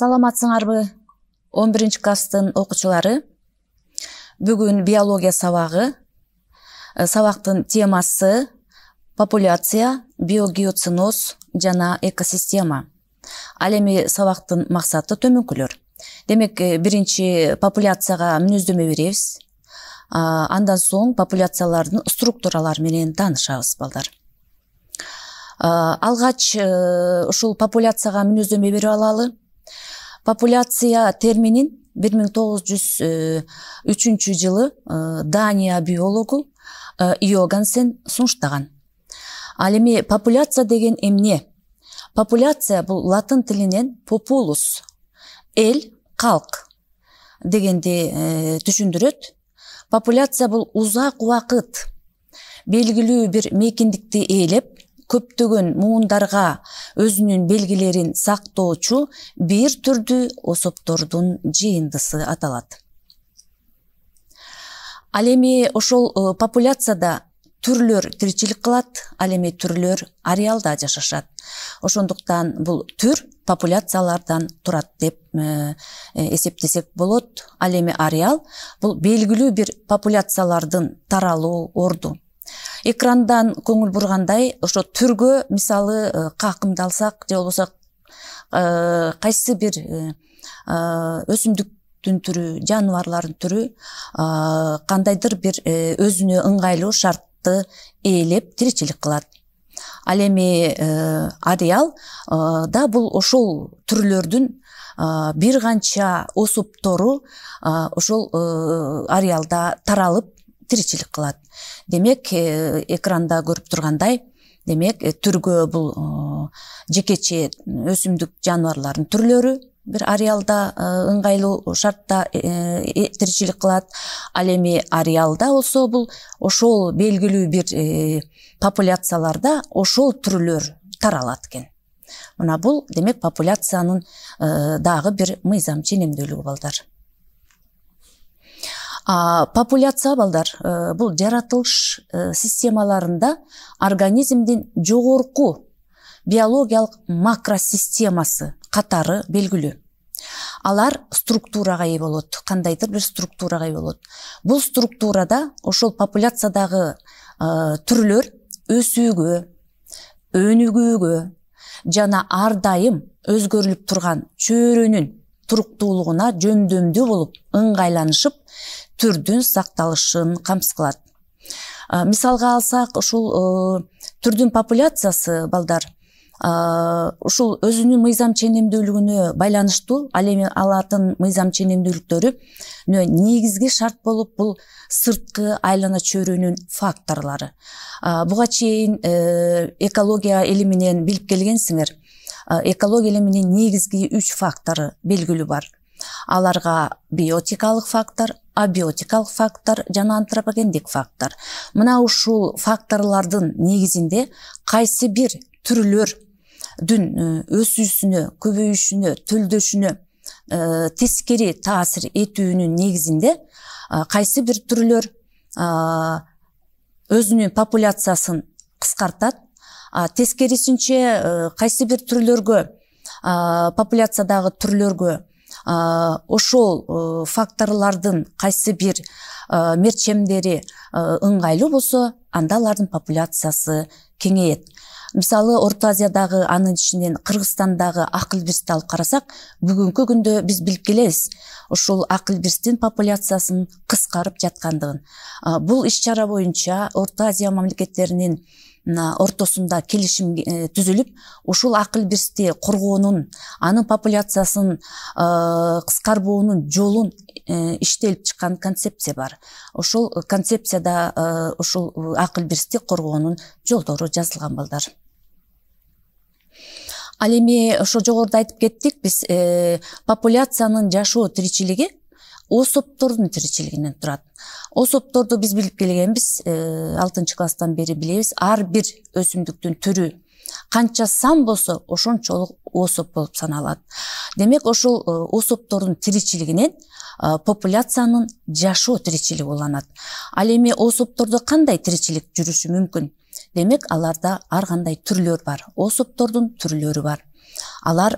саламатсыңарбы 11 биринчи класстын окуучулары бүгүн биология сабагы э, сабактын темасы популяция биогеоциноз жана экосистема ал эми сабактын максаты төмөнкүлөр демек э, биринчи популяцияга мүнөздөмө беребиз андан соң популяциялардын структуралары менен таанышабыз балдар алгач э, ушул популяцияга мүнөздөмө берип алалы популяция терминин бир миң тогуз жүз э, үчүнчү жылы э, дания биологу э, йогансен сунуштаган ал эми популяция деген эмне популяция бул латын тилинен популус эл калк дегенди түшүндүрөт популяция бул узак убакыт белгилүү бир мейкиндикти ээлеп көптөгөн муундарга өзүнүн белгилерин сактоочу бир түрдүү осоптордун жыйындысы аталат ал эми ошол э, популяцияда түрлөр тиричилик кылат ал эми түрлөр ареалда жашашат ошондуктан бул түр популяциялардан турат деп э, э, эсептесек болот ал эми ареал бул белгилүү бир популяциялардын таралуу орду экрандан көңүл бургандай ошо түргө мисалы э, какымды алсак же болбосо э, кайсы бир э, өсүмдүктүн түрү жаныбарлардын түрү кандайдыр бир өзүнө ыңгайлуу шартты ээлеп тиричилик кылат ал эми ореал да бул ошол түрлөрдүн бир канча осоптору ошол ореалда таралып тиричилик кылат демек э, экранда көрүп тургандай демек э, түргө бул э, жекече өсүмдүк жаныбарлардын түрлөрү бир ореалда ыңгайлуу шартта тиричилик кылат ал эми ареалда болсо бул ошол белгилүү бир популяцияларда ошол түрлөр таралат экен мына бул демек популяциянын дагы бир мыйзам ченемдүүлүгү балдар популяция балдар э, бул жаратылыш э, системаларында организмдин жогорку биологиялык макросистемасы катары белгилүү алар структурага ээ болот кандайдыр бир структурага ээ болот бул структурада ошол популяциядагы э, түрлөр өсүүгө өнүгүүгө жана ар дайым өзгөрүлүп турган чөйрөнүн туруктуулугуна жөндөмдүү болуп ыңгайланышып түрдүн сакталышын камсыз мисалга алсак ушул түрдүн популяциясы балдар ушул өзүнүн мыйзам ченемдүүлүгүнө байланыштуу ал эми алардын мыйзам ченемдүүлүктөрүнө негизги шарт болуп бул сырткы айлана чөйрөнүн факторлору буга чейин э, экология илиминен билип келгенсиңер экология илиминин негизги үч фактору белгилүү бар аларга биотикалык фактор абиотикалык фактор жана антропогендик фактор мына ушул факторлордун негизинде кайсы бир түрлөрдүн э, өсүүсүнө көбөйүшүнө төлдөшүнө э, тескери таасир этүүнүн негизинде кайсы бир түрлөр өзүнүн популяциясын кыскартат тескерисинче э, кайсы бир түрлөргө популяциядагы түрлөргө ошол э, факторлордун кайсы бир э, мерчемдери э, ыңгайлуу болсо анда алардын популяциясы кеңейет мисалы орто азиядагы анын ичинен кыргызстандагы ак илбирсти алып карасак бүгүнкү күндө биз билип келебиз ушул ак илбирстин популяциясын кыскарып жаткандыгын бул иш чара боюнча орто азия мамлекеттеринин ортосунда келишим э, түзүлүп ушул акыл бирсти коргоонун анын популяциясын э, кыскарбоонун жолун э, иштелип чыккан концепция бар ошол концепцияда ушул акыл бирсти коргоонун жолдору жазылган балдар ал эми ошо жогоруда айтып кеттик биз популяциянын жашоо тиричилиги о соптордун тиричилигинен турат о біз биз билип келгенбиз э, алтынчы класстан бери билебиз ар бир өсүмдүктүн түрү канча сан болсо ошончолук осоп болуп саналат демек ошол э, особтордун тиричилигинен э, популяциянын жашоо тиричилиги уланат ал эми осоптордо кандай тиричилик жүрүшү мүмкүн демек аларда ар кандай түрлөр бар особтордун түрлөрү бар алар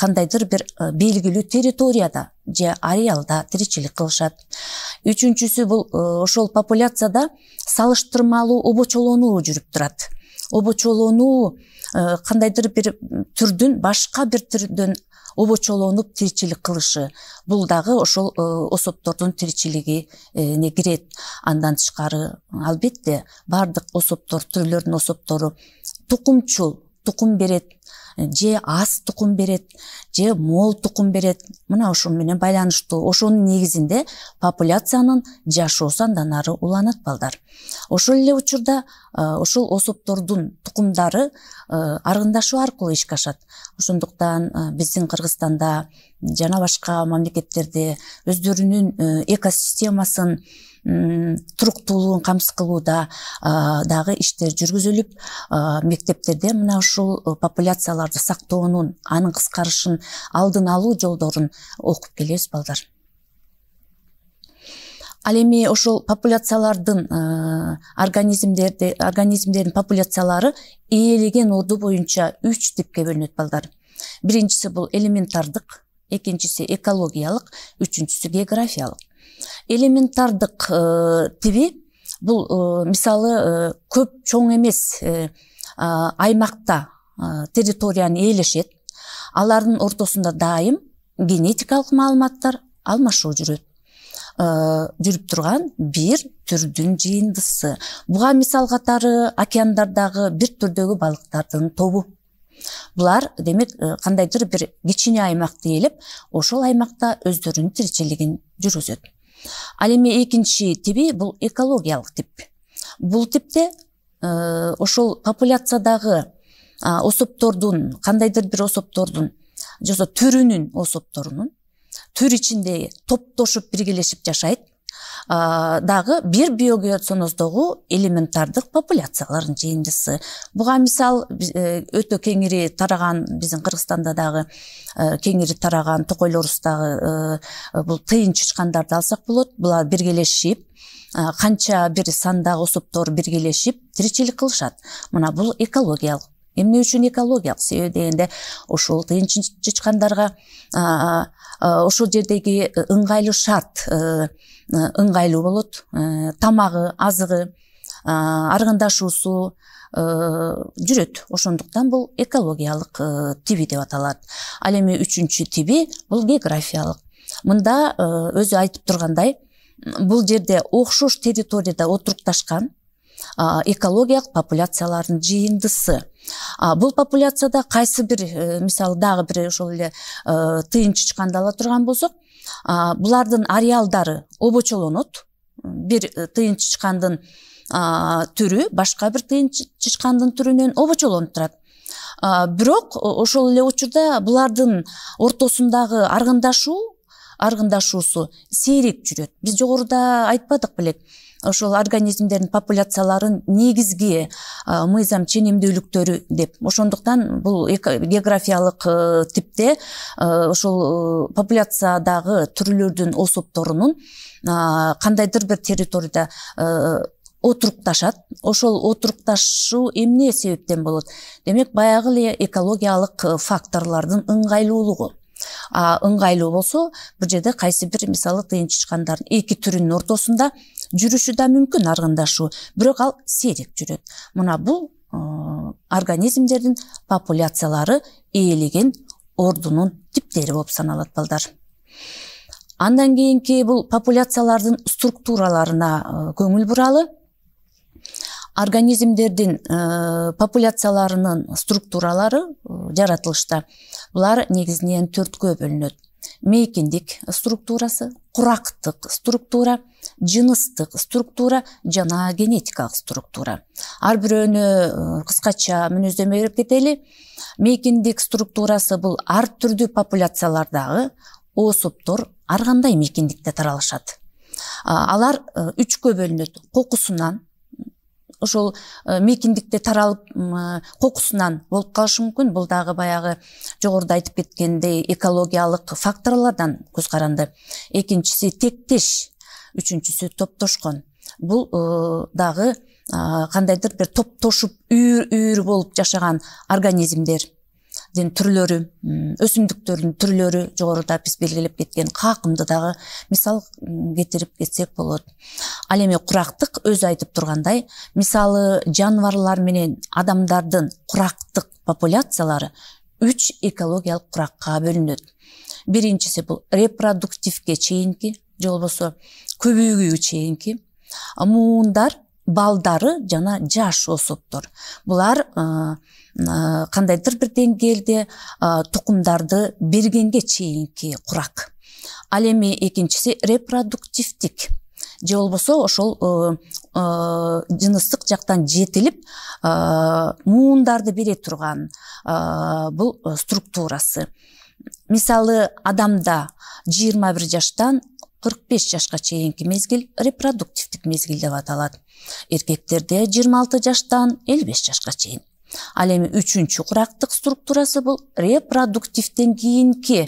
кандайдыр бир э, белгилүү территорияда же ареалда тиричилик кылышат үчүнчүсү бул э, ошол популяцияда салыштырмалуу обочолонуу жүрүп турат обочолонуу э, кандайдыр бир түрдүн башка бир түрдөн обочолонуп тиричилик кылышы бул дагы ошол особтордун тиричилигине кирет андан тышкары албетте баардык особтор түрлөрдүн особтору тукумчул тукум берет же аз тукум берет же мол тукум берет мына ушу менен байланыштуу ошонун негизинде популяциянын жашоосу андан ары уланат балдар ошол эле учурда ошол особтордун тукумдары арындашуу аркылуу ишке ашат ошондуктан биздин кыргызстанда жана башка мамлекеттерде өздөрүнүн э, экосистемасын туруктуулугун камсыз кылууда дагы иштер жүргүзүлүп мектептерде мына ушул э, популяцияларды сактоонун анын кыскарышын алдын алуу жолдорун окуп келебиз балдар ал эми ошол популяциялардын э, организмдерди организмдердин популяциялары ээлеген орду боюнча үч типке бөлүнөт балдар биринчиси бул элементардык экинчиси экологиялык үчүнчүсү географиялык элементардық э, тебе бұл э, мысалы э, көп чоң емес аймақта территорияны ээлешет алардын ортосунда дайым генетикалык маалыматтар алмашуу жүрөт Жүріп тұрған бир түрдүн жыйындысы буга мисал катары океандардагы бир түрдегі балықтардың тобу Бұлар, демек кандайдыр бир кичине аймакты ээлеп ошол аймакта өздөрүнүн тиричилигин жүргүзөт ал эми экинчи тиби бул экологиялык тип бул типте э, ошол популяциядагы особтордун кандайдыр бир особтордун же болбосо түрүнүн особторунун түр ичинде топтошуп биргелешип жашайт дагы бир биогеоценоздогу элементардык популяциялардын жыйындысы буга мисал э, өтө кеңири тараган биздин кыргызстанда дагы э, кеңири тараган орустагы э, бул тыйын чычкандарды алсак болот булар биргелешип канча бир сандагы особтор биргелешип тиричилик кылышат мына бул экологиялык эмне үчүн экологиялык себеби дегенде ошол тыйын чычкандарга ошол жердеги э, ыңгайлуу шарт э, э, ыңгайлуу болот тамагы азыгы аргындашуусу жүрөт ошондуктан бул экологиялык тиби деп аталат ал эми үчүнчү тиби бул географиялык мында өзү айтып тургандай бул жерде окшош территорияда отурукташкан экологиялык популяциялардын жыйындысы бул популяцияда кайсы бир э, мисалы дагы бир ошол эле э, тыйын чычканды ала турган болсок булардын ареалдары обочолонот бир э, тыйын чычкандын түрү башка бир тыйын чычкандын түрүнөн обочолонуп турат бирок ошол эле учурда булардын ортосундагы аргындашуу аргындашуусу сейрек жүрөт биз жогоруда айтпадык белек ошол организмдердин популяцияларын негизги мыйзам ченемдүүлүктөрү деп ошондуктан бул географиялык э, типте э, ошол э, популяциядагы түрлөрдүн особторунун кандайдыр бир территорияда отурукташат ошол отурукташуу эмне себептен болот демек баягы эле экологиялык факторлордун ыңгайлуулугу ыңгайлуу болсо бул жерде кайсы бир мисалы тыйынчычкандардын эки түрүнүн ортосунда жүрүшү да мүмкүн аргындашуу бирок ал сейрек жүрөт мына бул э, организмдердин популяциялары ээлеген ордунун типтери болуп саналат балдар андан кийинки бул популяциялардын структураларына э, көңүл буралы организмдердин э, популяцияларынын структуралары жаратылышта булар негизинен төрткө бөлүнөт мейкиндик структурасы курактык структура жыныстык структура жана генетикалык структура ар бирөөнү э, кыскача мүнөздөмө берип кетели мейкиндик структурасы бул ар түрдүү популяциялардагы особтор ар кандай мейкиндикте таралышат алар э, үчкө бөлүнөт кокусунан ошол э, мейкиндикте таралып э, кокусунан болуп калышы мүмкүн бул дагы баягы жогоруда айтып кеткендей экологиялык факторлордон көз каранды экинчиси тектеш үчүнчүсү топтошкон бул э, дагы кандайдыр бир топтошуп үйүр үйүр болуп жашаган организмдер түрлөрү өсүмдүктөрдүн түрлөрү жогоруда биз белгилеп кеткен каакымды дагы мисал келтирип кетсек болот ал эми курактык өзү айтып тургандай мисалы жаныбарлар менен адамдардын курактык популяциялары үч экологиялык куракка бөлүнөт биринчиси бул репродуктивге чейинки же болбосо көбөйүүгө чейинки муундар балдары жана жаш особтор булар кандайдыр бир деңгээлде тукумдарды бергенге чейинки курак ал эми экинчиси репродуктивдик же болбосо ошол жыныстык жактан жетилип муундарды бере турган бул структурасы мисалы адамда жыйырма бир жаштан кырк беш жашка чейинки мезгил репродуктивдик мезгил деп аталат эркектерде жыйырма алты жаштан элүү беш жашка чейин ал эми үчүнчү курактык структурасы бул репродуктивден кийинки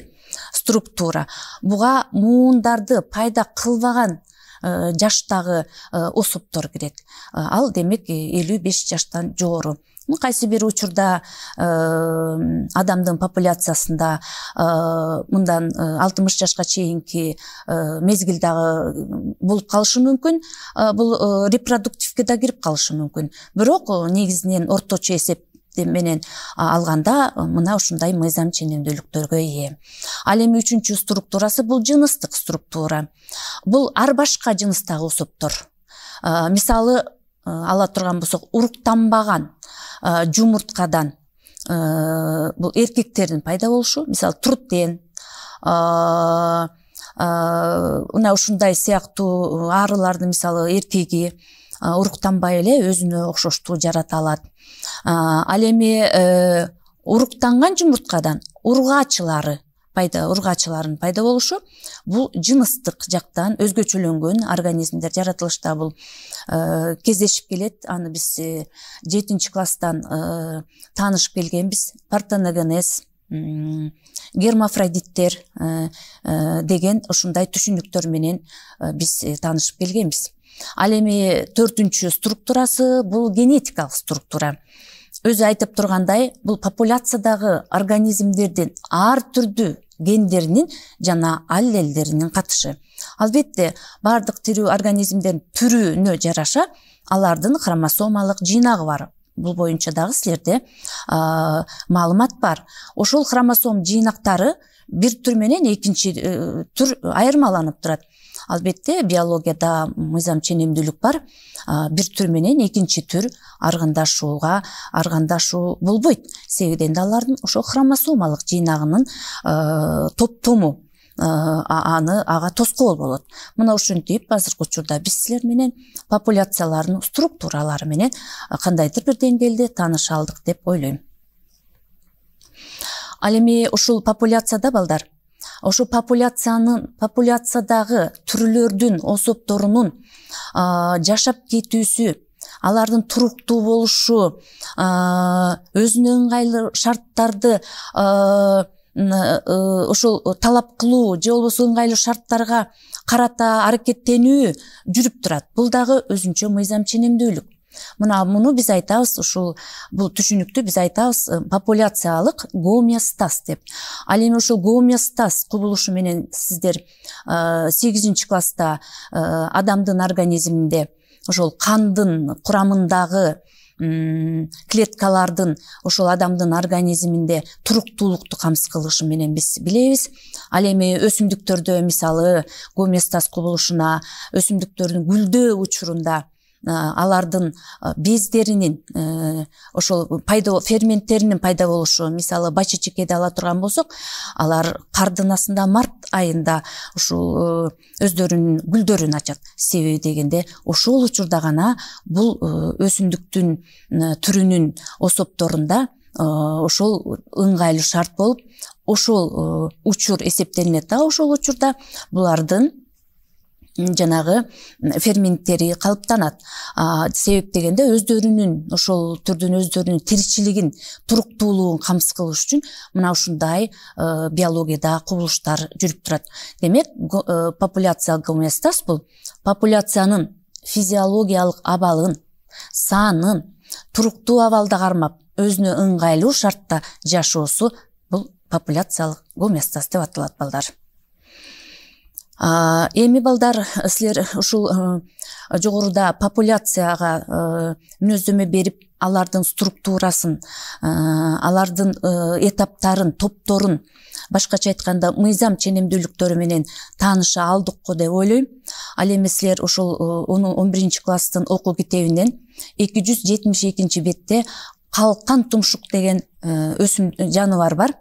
структура буга муундарды пайда кылбаган э, жаштагы э, особтор кирет э, ал демек элүү беш жаштан жогору кайсы бир учурда э, адамдын популяциясында э, мындан э, алтымыш жашка чейинки мезгил дагы болуп калышы мүмкүн бул репродуктивке да кирип калышы мүмкүн бирок негизинен орточо эсеп менен алганда мына ушундай мыйзам ченемдүүлүктөргө ээ ал эми үчүнчү структурасы бул жыныстык структура бул ар башка жыныстагы особтор мисалы Э, ала турган болсок уруктанбаган э, жумурткадан э, бул эркектердин пайда болушу мисалы труттен мына ушундай сыяктуу арылардын мисалы эркеги уруктанбай эле өзүнө окшоштуу жарата алат ал эми уруктанган жумурткадан ургаачылары пайда ургаачылардын пайда болушу бул жыныстык жактан өзгөчөлөнгөн организмдер жаратылышта бул э, кездешип келет аны биз э, жетинчи класстан э, таанышып келгенбиз партоногонез гермофродиттер деген ушундай түшүнүктөр менен биз таанышып келгенбиз ал эми төртүнчү структурасы бул генетикалык структура өзү айтып тургандай бул популяциядагы организмдердин ар түрдүү гендеринин жана аллелдеринин катышы албетте баардык тирүү организмдердин түрүнө жараша алардын хромосомалык жыйнагы бар бул боюнча дагы силерде маалымат бар ошол хромосом жыйнактары бир түр менен экинчи э, түр айырмаланып турат албетте биологияда мыйзам ченемдүүлүк бар бир түр менен экинчи түр аргандашууга аргандашуу болбойт себеби дегенде алардын ошо хромосомалык жыйнагынын топтому аны ага тоскоол болот мына ушинтип азыркы учурда биз силер менен популяциялардын структуралары менен кандайдыр бир деңгээлде тааныша алдык деп ойлойм ал эми ушул популяцияда балдар ошо популяциянын популяциядагы түрлөрдүн осопторунун жашап кетүүсү алардын туруктуу болушу өзүнө ыңгайлуу шарттарды ошол талап кылуу же болбосо ыңгайлуу шарттарга карата аракеттенүү жүрүп турат бул дагы өзүнчө мыйзам ченемдүүлүк мына мұны біз айтабыз ушул бул түшүнүктү биз айтабыз популяциялык гомеостаз деп ал эми ошол гомеостаз кубулушу менен сиздер сегизинчи класста адамдын организминде ошол кандын курамындагы клеткалардын ошол адамдын организминде туруктуулукту камсыз кылышы менен биз билебиз ал эми өсүмдүктөрдө мисалы гомеостаз кубулушуна өсүмдүктөрдүн гүлдөө учурунда алардын бездеринин э, ошол пайда ферменттеринин пайда болушу мисалы бачечекеди ала турган болсок алар кардын астында март айында ушул э, өздөрүнүн гүлдөрүн ачат себеби дегенде ошол учурда гана бул э, өсүмдүктүн түрүнүн особторунда ошол ыңгайлуу шарт болуп ошол учур эсептелинет да ошол учурда булардын жанагы ферменттери калыптанат себеп дегенде өздөрүнүн ошол түрдүн өздөрүнүн тиричилигин туруктуулугун камсыз кылыш үчүн мына ушундай э, биологияда кубулуштар жүрүп турат демек э, популяциялык гоместаз бул популяциянын физиологиялык абалын санын туруктуу абалда кармап өзүнө ыңгайлуу шартта жашоосу бул популяциялык гоместаз деп аталат балдар эми балдар силер ушул э, жогоруда популяцияга э, мүнөздөмө берип алардын структурасын э, алардын этаптарын топторун башкача айтканда мыйзам ченемдүүлүктөрү менен тааныша алдыкко деп ойлойм ал эми силер ошол он биринчи класстын окуу китебинен эки жүз жетимиш экинчи бетте калкан тумшук деген өсүмдүк жаныбар бар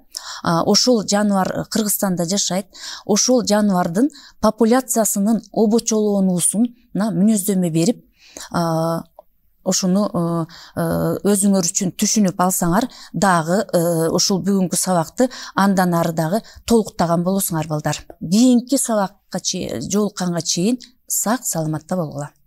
ошол жаныбар кыргызстанда жашайт ошол жаныбардын популяциясынын обочолонуусунмына мүнөздөмө берип ошону э, э, өзүңөр үчүн түшүнүп алсаңар дагы ушул э, бүгүнкү сабакты андан ары дагы толуктаган болосуңар балдар кийинки сабакка чейин жолукканга чейин сак саламатта болгула